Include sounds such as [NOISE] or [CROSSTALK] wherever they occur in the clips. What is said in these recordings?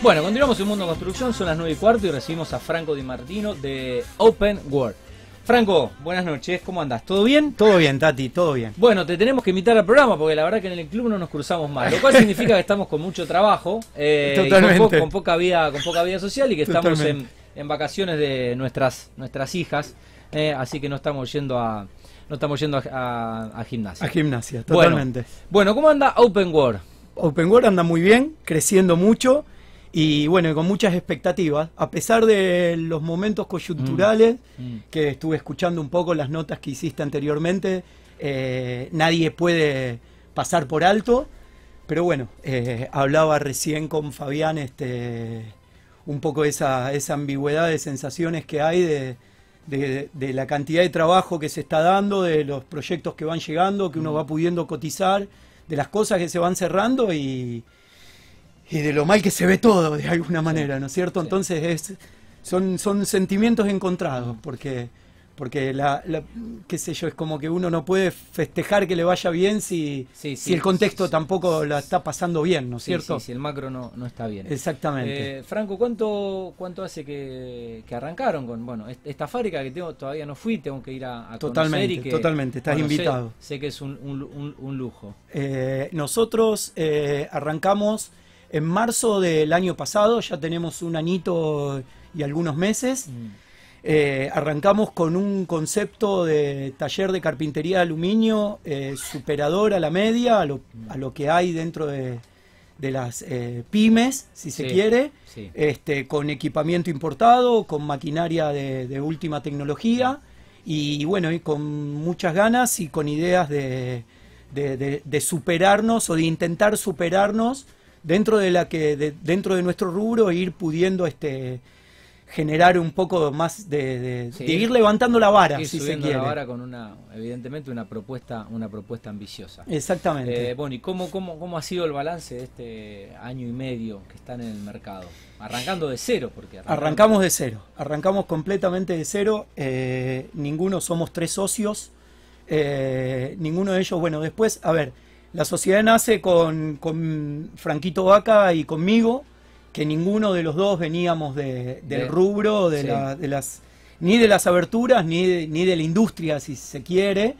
Bueno, continuamos en Mundo Construcción, son las 9 y cuarto y recibimos a Franco Di Martino de Open World. Franco, buenas noches, ¿cómo andas? ¿Todo bien? Todo bien, Tati, todo bien. Bueno, te tenemos que invitar al programa porque la verdad que en el club no nos cruzamos más, lo cual [LAUGHS] significa que estamos con mucho trabajo, eh, con, poca vida, con poca vida social y que estamos en, vacaciones de nuestras, nuestras hijas, eh, así que no estamos yendo a, no estamos yendo a, gimnasia. A gimnasia, totalmente. bueno, ¿cómo anda Open World? Open World anda muy bien, creciendo mucho. Y bueno, con muchas expectativas, a pesar de los momentos coyunturales, mm, mm. que estuve escuchando un poco las notas que hiciste anteriormente, eh, nadie puede pasar por alto, pero bueno, eh, hablaba recién con Fabián este, un poco esa, esa ambigüedad de sensaciones que hay de, de, la cantidad de trabajo que se está dando, de los proyectos que van llegando, que uno mm. va pudiendo cotizar, de las cosas que se van cerrando y y de lo mal que se ve todo de alguna manera, ¿no es cierto? Entonces es, son, son sentimientos encontrados, porque, porque la, qué sé yo, es como que uno no puede festejar que le vaya bien si, si el contexto tampoco la está pasando bien, ¿no es cierto? si el macro no, está bien. Exactamente. Eh, Franco, ¿cuánto, cuánto hace que, arrancaron con, bueno, esta fábrica que tengo, todavía no fui, tengo que ir a, a totalmente, Totalmente, estás invitado. Sé, que es un, un, un, lujo. Eh, nosotros eh, arrancamos... En marzo del año pasado, ya tenemos un anito y algunos meses, mm. eh, arrancamos con un concepto de taller de carpintería de aluminio eh, superador a la media, a lo, mm. a lo que hay dentro de, las eh, pymes, si se quiere, Este, con equipamiento importado, con maquinaria de, última tecnología y, bueno, y con muchas ganas y con ideas de, de superarnos o de intentar superarnos dentro de la que dentro de nuestro rubro ir pudiendo este generar un poco más de, ir levantando la vara, si se quiere. la vara con una, evidentemente, una propuesta, una propuesta ambiciosa. Exactamente. Eh, bueno, ¿y cómo, cómo, cómo ha sido el balance de este año y medio que están en el mercado? Arrancando de cero, porque... Arrancamos de cero, arrancamos completamente de cero, eh, ninguno somos tres socios, eh, ninguno de ellos, bueno, después, a ver, la sociedad nace con, Franquito Vaca y conmigo, que ninguno de los dos veníamos del rubro, de, las, ni de las aberturas, ni de, la industria, si se quiere.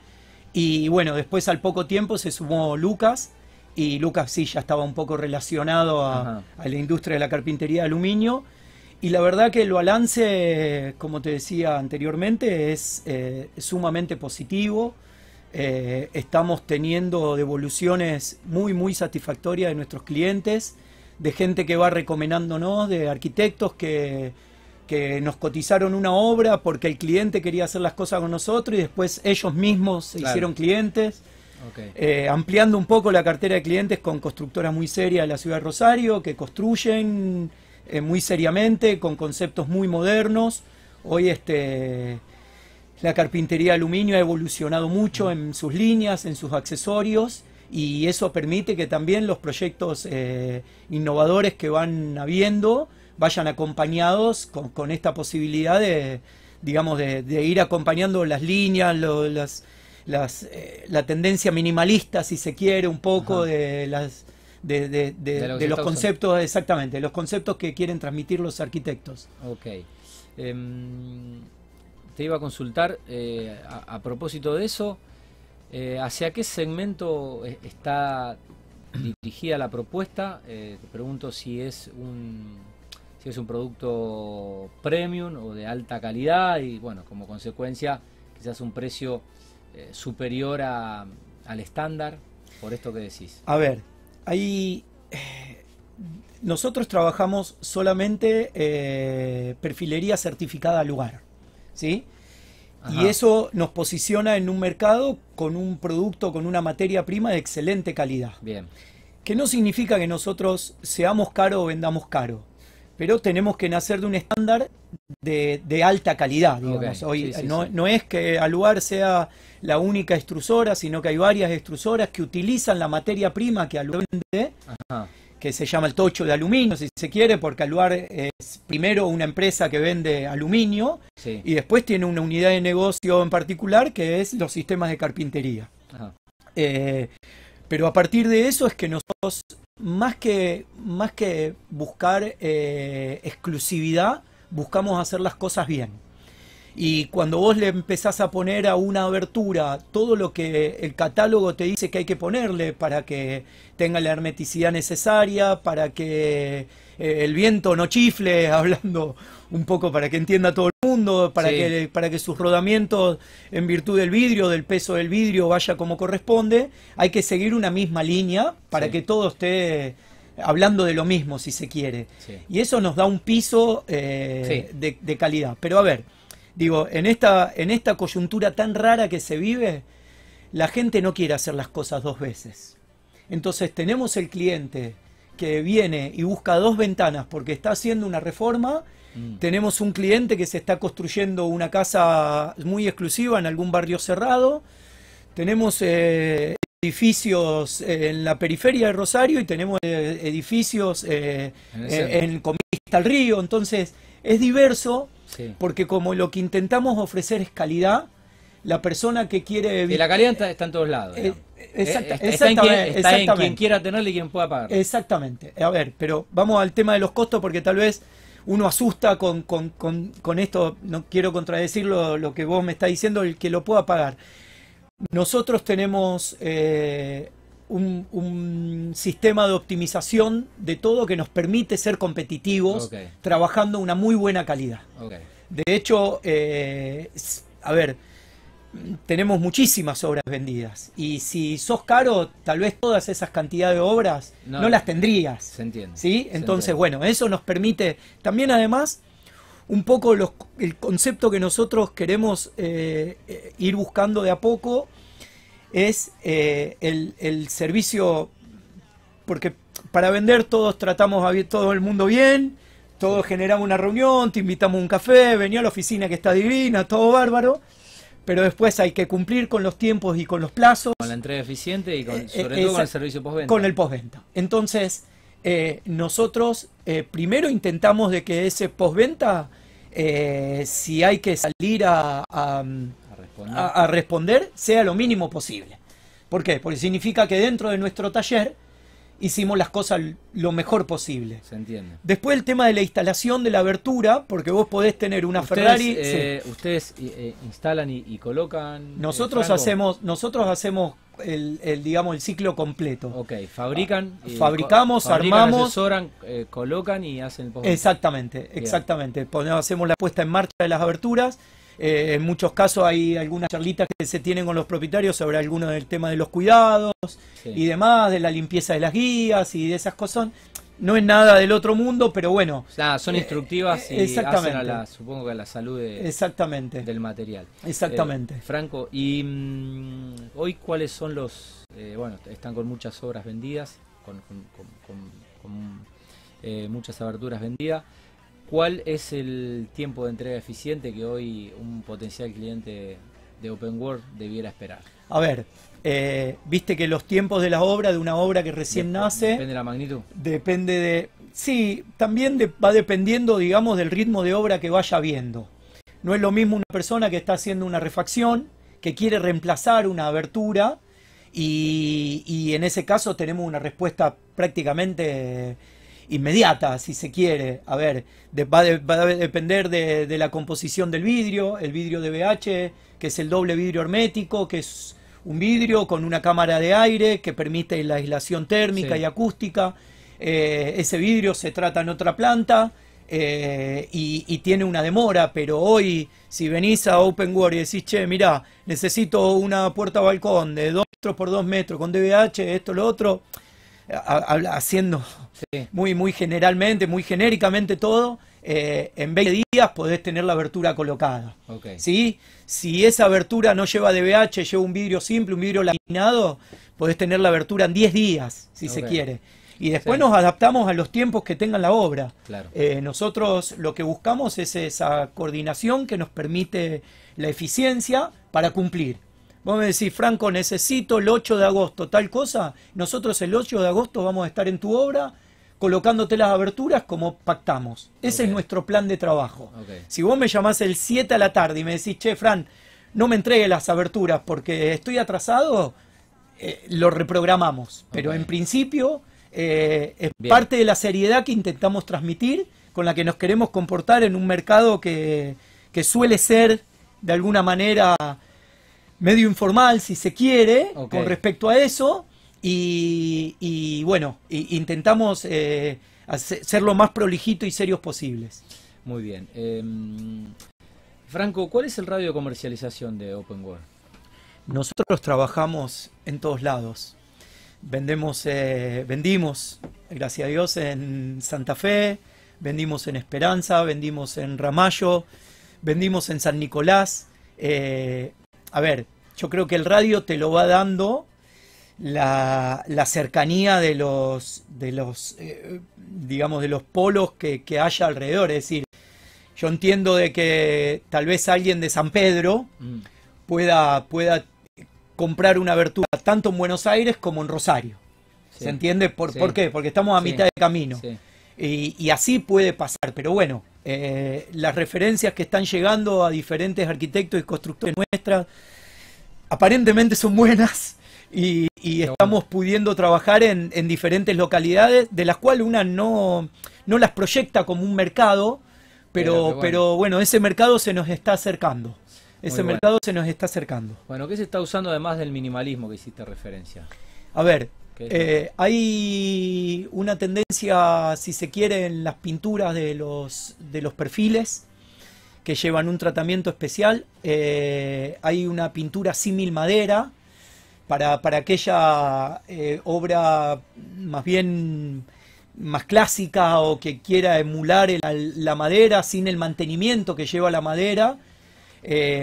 Y bueno, después al poco tiempo se sumó Lucas, y Lucas sí ya estaba un poco relacionado a, la industria de la carpintería de aluminio. Y la verdad que el balance, como te decía anteriormente, es eh, sumamente positivo. Eh, estamos teniendo devoluciones muy, muy satisfactorias de nuestros clientes, de gente que va recomendándonos, de arquitectos que, nos cotizaron una obra porque el cliente quería hacer las cosas con nosotros y después ellos mismos se hicieron clientes. Eh, ampliando un poco la cartera de clientes con constructoras muy serias de la ciudad de Rosario, que construyen eh, muy seriamente, con conceptos muy modernos. Hoy este, la carpintería de aluminio ha evolucionado mucho en sus líneas, en sus accesorios y eso permite que también los proyectos eh, innovadores que van habiendo vayan acompañados con, esta posibilidad de, digamos, de, ir acompañando las líneas, eh, la tendencia minimalista, si se quiere, un poco de las... De, los conceptos, exactamente, los conceptos que quieren transmitir los arquitectos. Ok. Em, te iba a consultar eh, a, propósito de eso. Eh, ¿Hacia qué segmento eh, está dirigida la propuesta? te pregunto si es un si es un producto premium o de alta calidad y bueno, como consecuencia quizás un precio superior a, al estándar por esto que decís. A ver, ahí nosotros trabajamos solamente perfilería certificada al lugar. ¿sí? Y eso nos posiciona en un mercado con un producto, con una materia prima de excelente calidad. Bien. Que no significa que nosotros seamos caro o vendamos caro, pero tenemos que nacer de un estándar de, alta calidad. Digamos. no, es que Aluar sea la única extrusora, sino que hay varias extrusoras que utilizan la materia prima que Aluar vende que se llama el tocho de aluminio, si se quiere, porque Aluar es primero una empresa que vende aluminio y después tiene una unidad de negocio en particular que es los sistemas de carpintería. Eh, pero a partir de eso es que nosotros, más que, más que buscar eh, exclusividad, buscamos hacer las cosas bien. Y cuando vos le empezás a poner a una abertura todo lo que el catálogo te dice que hay que ponerle para que tenga la hermeticidad necesaria, para que eh, el viento no chifle, [LAUGHS] hablando un poco para que entienda todo el mundo, para, que, para que sus rodamientos en virtud del vidrio, del peso del vidrio, vaya como corresponde, hay que seguir una misma línea para que todo esté hablando de lo mismo, si se quiere. Y eso nos da un piso eh, de calidad. Pero a ver, Digo, en esta, en esta coyuntura tan rara que se vive, la gente no quiere hacer las cosas dos veces. Entonces tenemos el cliente que viene y busca dos ventanas porque está haciendo una reforma, mm. tenemos un cliente que se está construyendo una casa muy exclusiva en algún barrio cerrado, tenemos eh, edificios eh, en la periferia de Rosario y tenemos eh, edificios en, en Comista al Río, entonces es diverso porque como lo que intentamos ofrecer es calidad, la persona que quiere... Y la calidad está, en todos lados. Eh, eh, eh, exactamente, quien, quiera tenerla y quien pueda pagar. Exactamente. A ver, pero vamos al tema de los costos porque tal vez uno asusta con, esto, no quiero contradecir lo, que vos me estás diciendo, el que lo pueda pagar. Nosotros tenemos un, sistema de optimización de todo que nos permite ser competitivos trabajando una muy buena calidad. De hecho, eh, a ver, tenemos muchísimas obras vendidas y si sos caro, tal vez todas esas cantidades de obras no, las tendrías. Se entiende. ¿sí? Entonces, bueno, eso nos permite también además un poco el concepto que nosotros queremos eh, eh, ir buscando de a poco es eh, el, servicio, porque para vender todos tratamos a todo el mundo bien, todos generamos una reunión, te invitamos a un café, venía a la oficina que está divina, todo bárbaro, pero después hay que cumplir con los tiempos y con los plazos. Con la entrega eficiente y con, eh, sobre eh, todo con el servicio postventa. Con el postventa. Entonces, nosotros primero intentamos de que ese postventa, si hay que salir a a, responder sea lo mínimo posible. ¿Por qué? Porque significa que dentro de nuestro taller hicimos las cosas lo mejor posible. Se entiende. Después el tema de la instalación de la abertura, porque vos podés tener una Ferrari. Eh, ustedes eh, eh, instalan y, colocan. Nosotros hacemos, nosotros hacemos el, digamos el ciclo completo. fabrican. Ah, fabricamos, armamos. colocan y hacen Exactamente, exactamente. hacemos la puesta en marcha de las aberturas eh, en muchos casos hay algunas charlitas que se tienen con los propietarios sobre algunos del tema de los cuidados y demás, de la limpieza de las guías y de esas cosas. No es nada del otro mundo, pero bueno. son eh, instructivas y eh, a la, supongo que la salud exactamente. del material. Exactamente. Franco, ¿y mm, hoy cuáles son los...? bueno, están con muchas obras vendidas, con muchas aberturas vendidas. ¿Cuál es el tiempo de entrega eficiente que hoy un potencial cliente de Open World debiera esperar? A ver, eh, viste que los tiempos de la obra, de una obra que recién nace... Depende de la magnitud. Depende de... Sí, también va dependiendo, digamos, del ritmo de obra que vaya viendo. No es lo mismo una persona que está haciendo una refacción, que quiere reemplazar una abertura, y en ese caso tenemos una respuesta prácticamente inmediata, si se quiere. A ver, va, a depender de, la composición del vidrio, el vidrio de que es el doble vidrio hermético, que es un vidrio con una cámara de aire que permite la aislación térmica y acústica. Eh, ese vidrio se trata en otra planta. Eh, y, tiene una demora, pero hoy si venís a Open World y decís, che, mirá, necesito una puerta balcón de 2 metros por 2 metros con DBH, esto, lo otro, haciendo muy, muy generalmente, muy genéricamente todo, eh, en 20 días podés tener la abertura colocada. ¿sí? Si esa abertura no lleva DBH, lleva un vidrio simple, un vidrio laminado, podés tener la abertura en 10 días, si se quiere. Y después nos adaptamos a los tiempos que tenga la obra. Eh, nosotros lo que buscamos es esa coordinación que nos permite la eficiencia para cumplir. Vos me decís, Franco, necesito el 8 de agosto tal cosa. Nosotros el 8 de agosto vamos a estar en tu obra colocándote las aberturas como pactamos. Ese es nuestro plan de trabajo. Si vos me llamás el 7 a la tarde y me decís, che, Fran, no me entregues las aberturas porque estoy atrasado, eh, lo reprogramamos. Pero en principio eh, es parte de la seriedad que intentamos transmitir, con la que nos queremos comportar en un mercado que, que suele ser de alguna manera medio informal, si se quiere, con respecto a eso. Y, bueno, intentamos eh, ser lo más prolijito y serios posibles. Muy bien. Em, Franco, ¿cuál es el radio de comercialización de Open World? Nosotros trabajamos en todos lados. Vendemos, eh, vendimos, gracias a Dios, en Santa Fe, vendimos en Esperanza, vendimos en Ramallo, vendimos en San Nicolás. Eh, a ver, yo creo que el radio te lo va dando la, cercanía de los, de los eh, digamos, de los polos que, haya alrededor. Es decir, yo entiendo de que tal vez alguien de San Pedro mm. pueda, pueda comprar una abertura tanto en Buenos Aires como en Rosario. ¿Se entiende? Por, ¿Por, qué? Porque estamos a mitad de camino. y así puede pasar, pero bueno, eh, las referencias que están llegando a diferentes arquitectos y constructores nuestras, aparentemente son buenas y, estamos pudiendo trabajar en, diferentes localidades, de las cuales una no, no las proyecta como un mercado, pero, pero, bueno. ese mercado se nos está acercando. Ese mercado se nos está acercando. Bueno, ¿qué se está usando además del minimalismo que hiciste referencia? A ver, eh, hay una tendencia, si se quiere, en las pinturas de los, de los perfiles que llevan un tratamiento especial. Eh, hay una pintura símil madera para, aquella eh, obra más bien más clásica o que quiera emular la madera sin el mantenimiento que lleva la madera.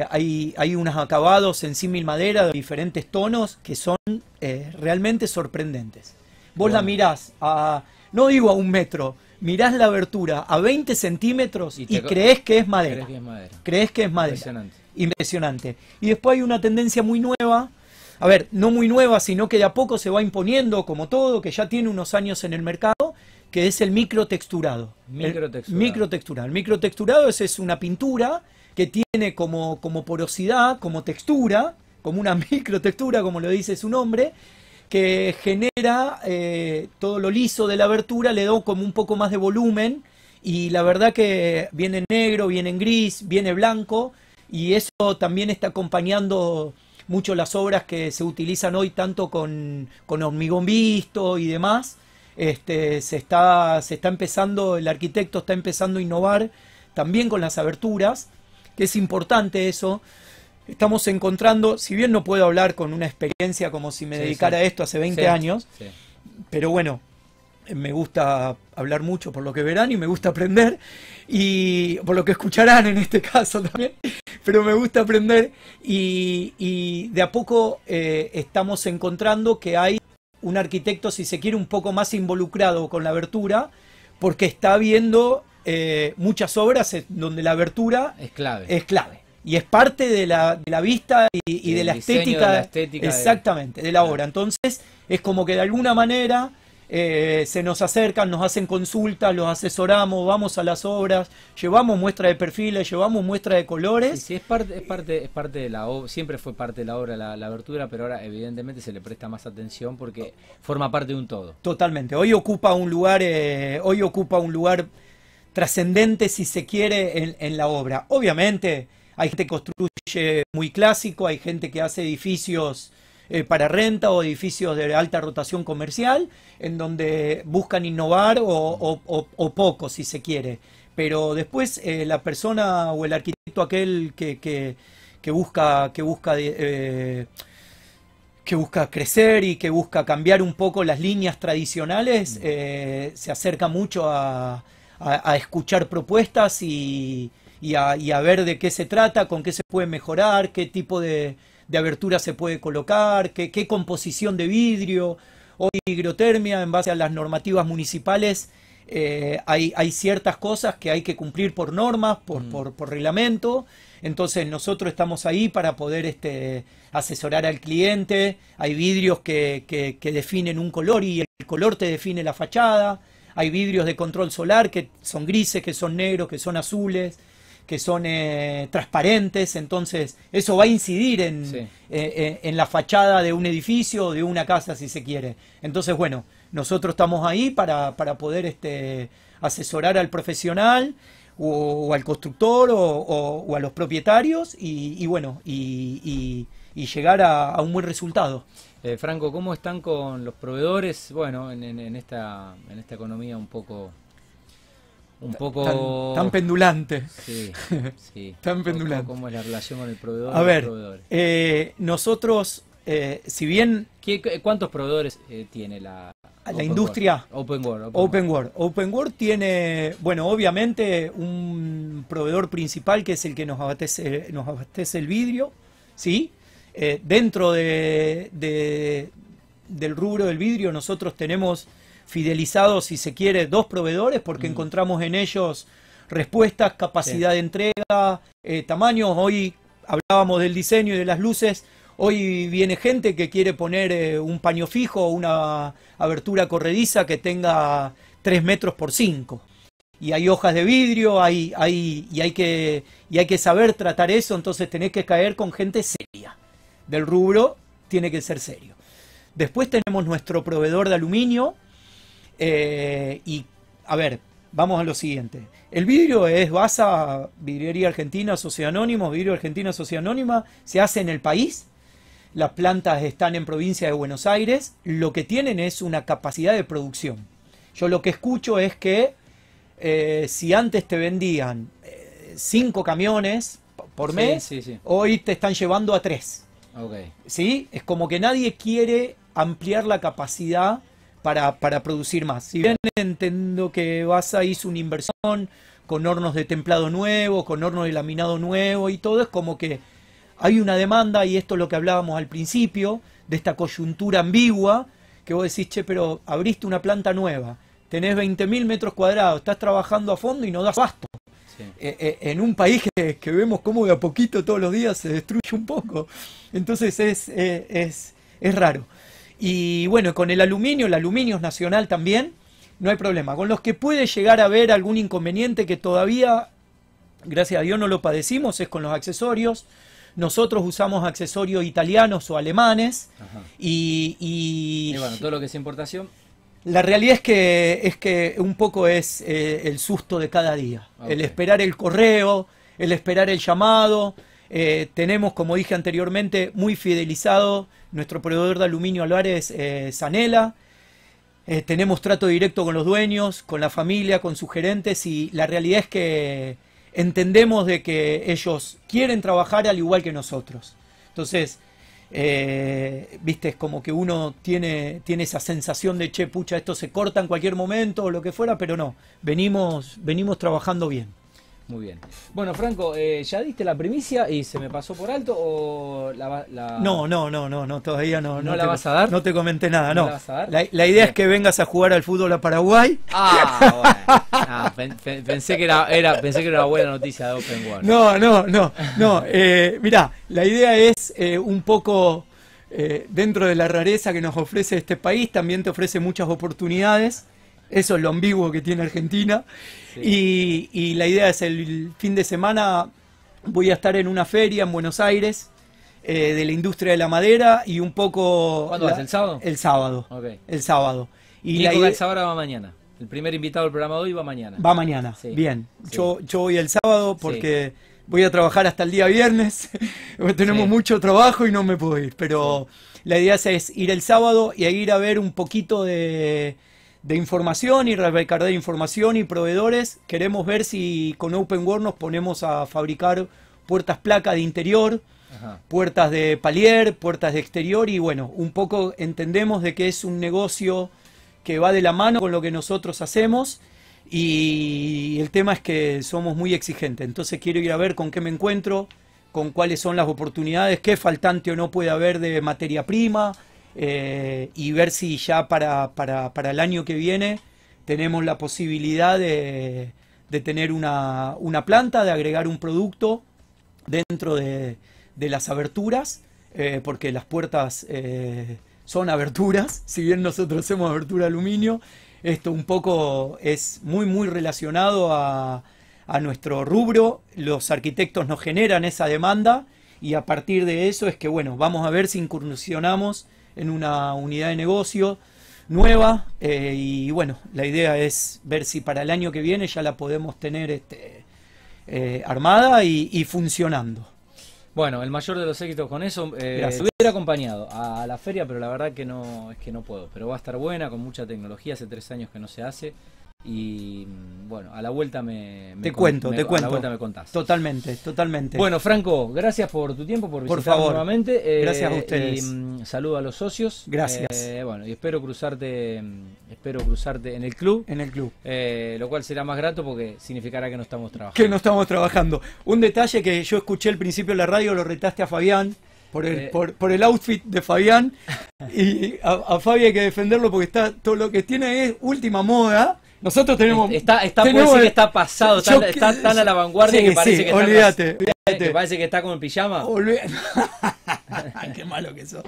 hay, hay unos acabados en símil madera de diferentes tonos que son eh, realmente sorprendentes. Vos la mirás a, no digo a un metro, mirás la abertura a 20 centímetros y, crees que es madera. Crees que es madera. Impresionante. Y después hay una tendencia muy nueva, a ver, no muy nueva, sino que de a poco se va imponiendo, como todo, que ya tiene unos años en el mercado, que es el microtexturado. Microtexturado. microtexturado. El microtexturado es, es una pintura que tiene como, como porosidad, como textura, como una [LAUGHS] microtextura, como lo dice su nombre, que genera eh, todo lo liso de la abertura, le da como un poco más de volumen y la verdad que viene negro, viene en gris, viene blanco y eso también está acompañando mucho las obras que se utilizan hoy tanto con, con hormigón visto y demás. Este, se, está, se está empezando, el arquitecto está empezando a innovar también con las aberturas, que es importante eso, estamos encontrando, si bien no puedo hablar con una experiencia como si me dedicara a esto hace 20 años, pero bueno, me gusta hablar mucho por lo que verán y me gusta aprender y por lo que escucharán en este [LAUGHS] caso también, pero me gusta aprender y, de a poco eh, estamos encontrando que hay un arquitecto, si se quiere, un poco más involucrado con la abertura, porque está viendo eh, muchas obras donde la abertura es clave. Es clave y es parte de la, vista y, de, la estética, Exactamente, de... la obra. Entonces, es como que de alguna manera eh, se nos acercan, nos hacen consultas, los asesoramos, vamos a las obras, llevamos muestra de perfiles, llevamos muestra de colores. Sí, es, parte, parte, es parte de la obra, siempre fue parte de la obra la, abertura, pero ahora evidentemente se le presta más atención porque forma parte de un todo. Totalmente, hoy ocupa un lugar, eh, hoy ocupa un lugar trascendente si se quiere en, en la obra. Obviamente hay gente que construye muy clásico, hay gente que hace edificios eh, para renta o edificios de alta rotación comercial, en donde buscan innovar o, poco, si se quiere. Pero después eh, la persona o el arquitecto aquel que, busca, que busca eh, que busca crecer y que busca cambiar un poco las líneas tradicionales, mm. se acerca mucho a escuchar propuestas y, y a, ver de qué se trata, con qué se puede mejorar, qué tipo de, abertura se puede colocar, qué, composición de vidrio. o hidrotermia, en base a las normativas municipales, eh, hay, ciertas cosas que hay que cumplir por normas, por, mm. reglamento. Entonces nosotros estamos ahí para poder este, asesorar al cliente. Hay vidrios que, definen un color y el color te define la fachada. Hay vidrios de control solar que son grises, que son negros, que son azules que son eh, transparentes, entonces eso va a incidir eh, eh, en, la fachada de un edificio o de una casa si se quiere. Entonces, bueno, nosotros estamos ahí para, poder este, asesorar al profesional o, al constructor o, a los propietarios y, bueno, y, llegar a, un buen resultado. Franco, ¿cómo están con los proveedores? Bueno, en, en, esta, en esta economía un poco un poco tan, pendulante. Sí, [LAUGHS] sí. tan pendulante. ¿Cómo la relación con el proveedor? A ver, eh, nosotros, eh, si bien... ¿Cuántos proveedores eh, tiene la... La industria... Open World. Open, World. Open tiene, bueno, obviamente un proveedor principal que es el que nos abastece, nos abastece el vidrio, ¿sí? dentro de, del rubro del vidrio nosotros tenemos fidelizados, si se quiere, dos proveedores porque mm. encontramos en ellos respuestas, capacidad de entrega, eh, tamaños. Hoy hablábamos del diseño y de las luces. Hoy viene gente que quiere poner eh, un paño fijo, o una abertura corrediza que tenga 3 metros por 5. Y hay hojas de vidrio, hay, hay, y, hay que, y hay que saber tratar eso, entonces tenés que caer con gente seria. Del rubro tiene que ser serio. Después tenemos nuestro proveedor de aluminio, eh, y, a ver, vamos a lo siguiente. El vidrio es basa Vidriería Argentina, Sociedad Anónima, Vidrio Argentina, Sociedad Anónima, se hace en el país. Las plantas están en provincia de Buenos Aires. Lo que tienen es una capacidad de producción. Yo lo que escucho es que eh, si antes te vendían eh, cinco camiones por mes, hoy te están llevando a tres. Okay. ¿Sí? Es como que nadie quiere ampliar la capacidad para, para producir más. Si bien entiendo que BASA hizo una inversión con hornos de templado nuevo, con hornos de laminado nuevo y todo, es como que hay una demanda, y esto es lo que hablábamos al principio, de esta coyuntura ambigua, que vos decís, che, pero abriste una planta nueva, tenés 20.000 metros cuadrados, estás trabajando a fondo y no das abasto. Eh, eh, en un país que, que, vemos cómo de a poquito todos los días se destruye un poco. Entonces es, eh, es, es raro. Y bueno, con el aluminio, el aluminio es nacional también, no hay problema. Con los que puede llegar a haber algún inconveniente que todavía, gracias a Dios, no lo padecimos, es con los accesorios. Nosotros usamos accesorios italianos o alemanes. Y, y, bueno, todo lo que es importación. La realidad es que, es que un poco es eh, el susto de cada día. Ah, el esperar el correo, el esperar el llamado. Eh, tenemos, como dije anteriormente, muy fidelizado nuestro proveedor de aluminio Álvarez es eh, Sanela. Eh, tenemos trato directo con los dueños, con la familia, con sus gerentes y la realidad es que entendemos de que ellos quieren trabajar al igual que nosotros. Entonces, eh, viste, es como que uno tiene, tiene esa sensación de, che, pucha, esto se corta en cualquier momento o lo que fuera, pero no, venimos, venimos trabajando bien. Muy bien. Bueno, Franco, eh, ¿ya diste la primicia y se me pasó por alto o No, no, no, no, no, todavía no. la te, vas a dar? No te comenté nada, no. La, idea es que vengas a jugar al fútbol a Paraguay. Ah, ah, pensé, que era, pensé que era una buena noticia de Open World. No, no, no, no. Eh, mirá, la idea es eh, un poco eh, dentro de la rareza que nos ofrece este país, también te ofrece muchas oportunidades. Eso es lo ambiguo que tiene Argentina. Y, la idea es el fin de semana voy a estar en una feria en Buenos Aires eh, de la industria de la madera y un poco... ¿Cuándo ¿El sábado? El sábado. El sábado. Y la va mañana. El primer invitado del programa de hoy va mañana. Va mañana, bien. Yo, yo voy el sábado porque voy a trabajar hasta el día viernes. [LAUGHS] Tenemos mucho trabajo y no me puedo ir, pero la idea es ir el sábado y ir a ver un poquito de de información y recargar de información y proveedores. Queremos ver si con World nos ponemos a fabricar puertas placa de interior, puertas de palier, puertas de exterior y bueno, un poco entendemos de que es un negocio que va de la mano con lo que nosotros hacemos y el tema es que somos muy exigentes, entonces quiero ir a ver con qué me encuentro, con cuáles son las oportunidades, qué faltante o no puede haber de materia prima, eh, y ver si ya para, el año que viene tenemos la posibilidad de, de tener una, una, planta, de agregar un producto dentro de, las aberturas, eh, porque las puertas eh, son aberturas, [LAUGHS] si bien nosotros hacemos abertura aluminio, esto un poco es muy muy relacionado a, a nuestro rubro, los arquitectos nos generan esa demanda y a partir de eso es que bueno, vamos a ver si incursionamos en una unidad de negocio nueva eh, y bueno, la idea es ver si para el año que viene ya la podemos tener este, eh, armada y, funcionando. Bueno, el mayor de los éxitos con eso. Eh, hubiera acompañado a la feria, pero la verdad que no es que no puedo. Pero va a estar buena, con mucha tecnología. Hace tres años que no se hace. Y bueno, a la vuelta me... te cuento, te cuento. A la me contás. Totalmente, totalmente. Bueno, Franco, gracias por tu tiempo, por visitar por favor. nuevamente. Eh, gracias a ustedes. Y, mm, saludo a los socios. Gracias. Eh, bueno, y espero cruzarte, mm, espero cruzarte en el club. En el club. Eh, lo cual será más grato porque significará que no estamos trabajando. Que no estamos trabajando. Un detalle que yo escuché al principio de la radio, lo retaste a Fabián. Por el, por, el outfit de Fabián. [LAUGHS] Y a, Fabián hay que defenderlo porque está todo lo que tiene es última moda nosotros tenemos. Está, está, tenemos, que está pasado, está, tan a la vanguardia que parece que está. Olvídate. Que parece que está con el pijama. Olvídate. [LAUGHS] Qué malo que sos.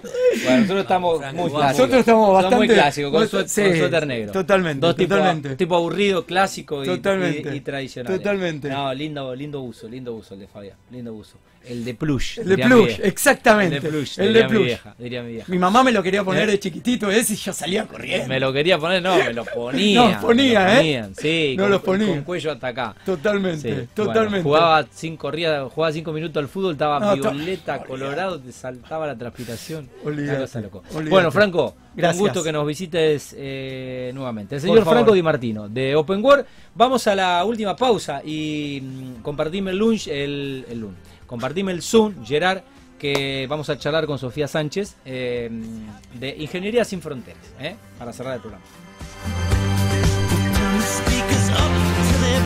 Bueno, nosotros estamos muy clásicos. Nosotros estamos bastante. Muy clásicos, con, su, suéter negro. Totalmente. Dos totalmente. tipo aburrido, clásico y, y, tradicional. Totalmente. No, lindo, lindo uso, lindo uso el de Fabián. Lindo uso. El de plush. El de plush, exactamente. El de plush, el de plush. Mi diría mi, vieja. mi mamá me lo quería poner eh. de chiquitito ese y yo salía corriendo. Me lo quería poner, no, me lo [LAUGHS] ponía. No, ponía, ¿eh? Sí, no con, los ponía. con cuello hasta acá. Totalmente, totalmente. jugaba cinco jugaba cinco minutos al fútbol, estaba violeta, colorado, te saltaba la transpiración. loco. Bueno, Franco, un gusto que nos visites eh, nuevamente. El señor Franco Di Martino, de Open World. Vamos a la última pausa y mm, compartime el lunch, el, el lunch Compartime el Zoom, Gerard, que vamos a charlar con Sofía Sánchez eh, de Ingeniería sin Fronteras, eh, para cerrar el programa.